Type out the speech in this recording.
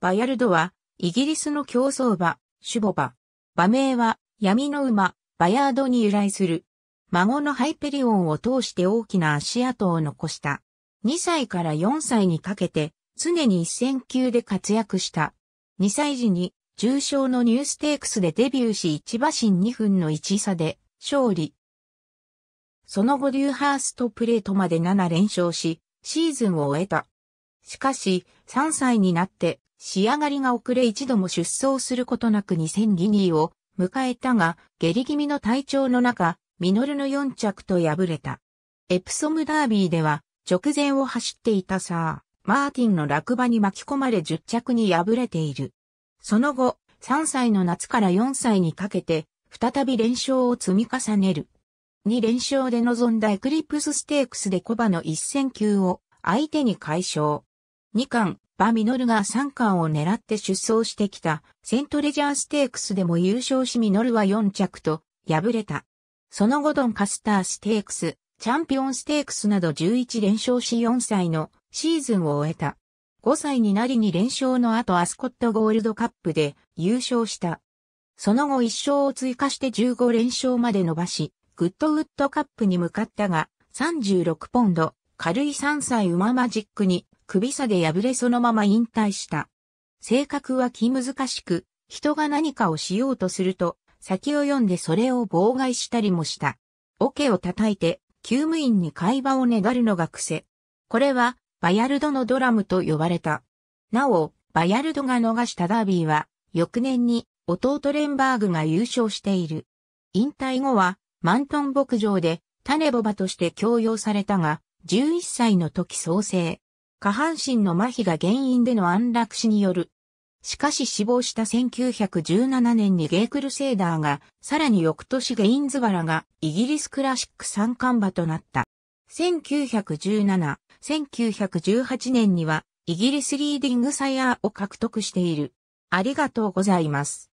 バヤルドは、イギリスの競走馬、シュボバ。馬名は、闇の馬、バヤードに由来する。孫のハイペリオンを通して大きな足跡を残した。2歳から4歳にかけて、常に一戦級で活躍した。2歳時に、重賞のニューステークスでデビューし1馬身2分の1差で、勝利。その後デューハーストプレートまで7連勝し、シーズンを終えた。しかし、3歳になって仕上がりが遅れ一度も出走することなく2000ギニーを迎えたが、下痢気味の体調の中、ミノルの4着と敗れた。エプソムダービーでは、直前を走っていたサー、マーティンの落馬に巻き込まれ10着に敗れている。その後、3歳の夏から4歳にかけて、再び連勝を積み重ねる。2連勝で臨んだエクリプスステークスでコバの一戦級を相手に解消。2冠、バミノルが3冠を狙って出走してきた、セントレジャーステークスでも優勝しミノルは4着と、敗れた。その後ドンカスターステークス、チャンピオンステークスなど11連勝し4歳のシーズンを終えた。5歳になりに連勝の後アスコットゴールドカップで優勝した。その後1勝を追加して15連勝まで伸ばし、グッドウッドカップに向かったが、36ポンド、軽い3歳馬マジックに首差で破れそのまま引退した。性格は気難しく、人が何かをしようとすると、先を読んでそれを妨害したりもした。桶を叩いて、救務員に会話をねだるのが癖。これは、バヤルドのドラムと呼ばれた。なお、バヤルドが逃したダービーは、翌年に弟レンバーグが優勝している。引退後は、マントン牧場で、種ボバとして強要されたが、11歳の時創生。下半身の麻痺が原因での安楽死による。しかし死亡した1917年にゲイクルセーダーが、さらに翌年ゲインズバラがイギリスクラシック三冠馬となった。1917、1918年にはイギリスリーディングサイヤーを獲得している。ありがとうございます。